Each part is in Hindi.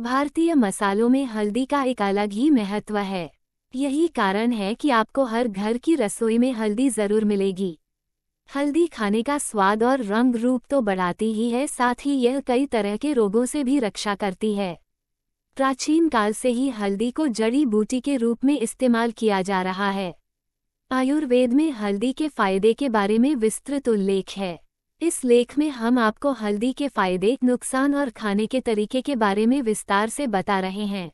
भारतीय मसालों में हल्दी का एक अलग ही महत्व है यही कारण है कि आपको हर घर की रसोई में हल्दी ज़रूर मिलेगी हल्दी खाने का स्वाद और रंग रूप तो बढ़ाती ही है साथ ही यह कई तरह के रोगों से भी रक्षा करती है प्राचीन काल से ही हल्दी को जड़ी बूटी के रूप में इस्तेमाल किया जा रहा है आयुर्वेद में हल्दी के फायदे के बारे में विस्तृत उल्लेख है इस लेख में हम आपको हल्दी के फायदे नुकसान और खाने के तरीके के बारे में विस्तार से बता रहे हैं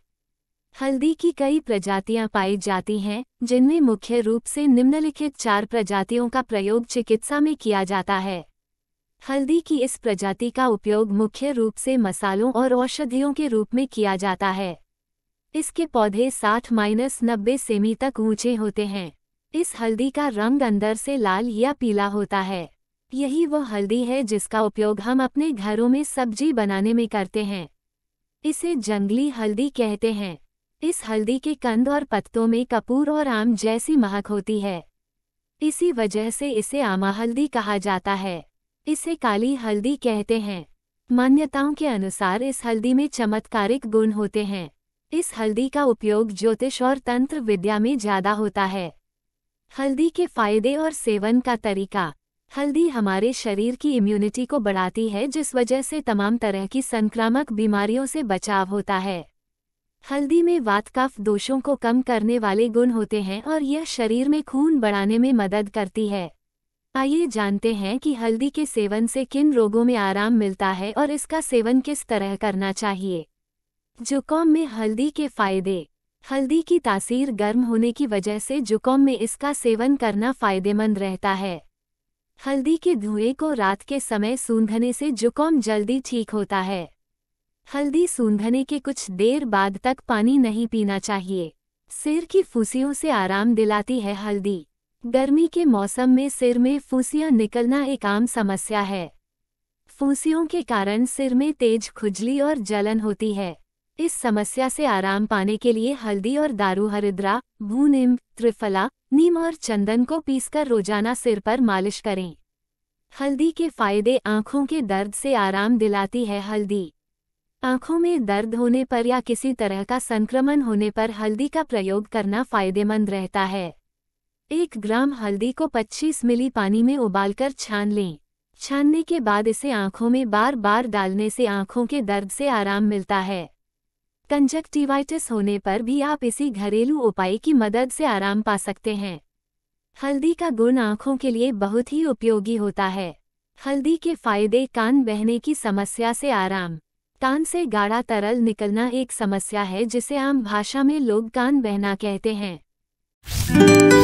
हल्दी की कई प्रजातियां पाई जाती हैं जिनमें मुख्य रूप से निम्नलिखित चार प्रजातियों का प्रयोग चिकित्सा में किया जाता है हल्दी की इस प्रजाति का उपयोग मुख्य रूप से मसालों और औषधियों के रूप में किया जाता है इसके पौधे 60 माइनस नब्बे सेमी तक ऊंचे होते हैं इस हल्दी का रंग अंदर से लाल या पीला होता है यही वो हल्दी है जिसका उपयोग हम अपने घरों में सब्जी बनाने में करते हैं इसे जंगली हल्दी कहते हैं इस हल्दी के कंद और पत्तों में कपूर और आम जैसी महक होती है इसी वजह से इसे आमा हल्दी कहा जाता है इसे काली हल्दी कहते हैं मान्यताओं के अनुसार इस हल्दी में चमत्कारिक गुण होते हैं इस हल्दी का उपयोग ज्योतिष और तंत्र विद्या में ज्यादा होता है हल्दी के फायदे और सेवन का तरीका हल्दी हमारे शरीर की इम्यूनिटी को बढ़ाती है जिस वजह से तमाम तरह की संक्रामक बीमारियों से बचाव होता है हल्दी में वातकाफ दोषों को कम करने वाले गुण होते हैं और यह शरीर में खून बढ़ाने में मदद करती है आइए जानते हैं कि हल्दी के सेवन से किन रोगों में आराम मिलता है और इसका सेवन किस तरह करना चाहिए जुकाम में हल्दी के फायदे हल्दी की तासीर गर्म होने की वजह से जुकाम में इसका सेवन करना फायदेमंद रहता है हल्दी के धुएं को रात के समय सूंघने से जुकाम जल्दी ठीक होता है हल्दी सूंघने के कुछ देर बाद तक पानी नहीं पीना चाहिए सिर की फूसियों से आराम दिलाती है हल्दी गर्मी के मौसम में सिर में फूसियाँ निकलना एक आम समस्या है फूसियों के कारण सिर में तेज खुजली और जलन होती है इस समस्या से आराम पाने के लिए हल्दी और दारू हरिद्रा भून त्रिफला नीम और चंदन को पीसकर रोजाना सिर पर मालिश करें हल्दी के फायदे आंखों के दर्द से आराम दिलाती है हल्दी आंखों में दर्द होने पर या किसी तरह का संक्रमण होने पर हल्दी का प्रयोग करना फायदेमंद रहता है एक ग्राम हल्दी को 25 मिली पानी में उबालकर छान लें छानने के बाद इसे आंखों में बार बार डालने से आंखों के दर्द से आराम मिलता है कंजक्टिवाइटिस होने पर भी आप इसी घरेलू उपाय की मदद से आराम पा सकते हैं हल्दी का गुण आँखों के लिए बहुत ही उपयोगी होता है हल्दी के फायदे कान बहने की समस्या से आराम कान से गाढ़ा तरल निकलना एक समस्या है जिसे आम भाषा में लोग कान बहना कहते हैं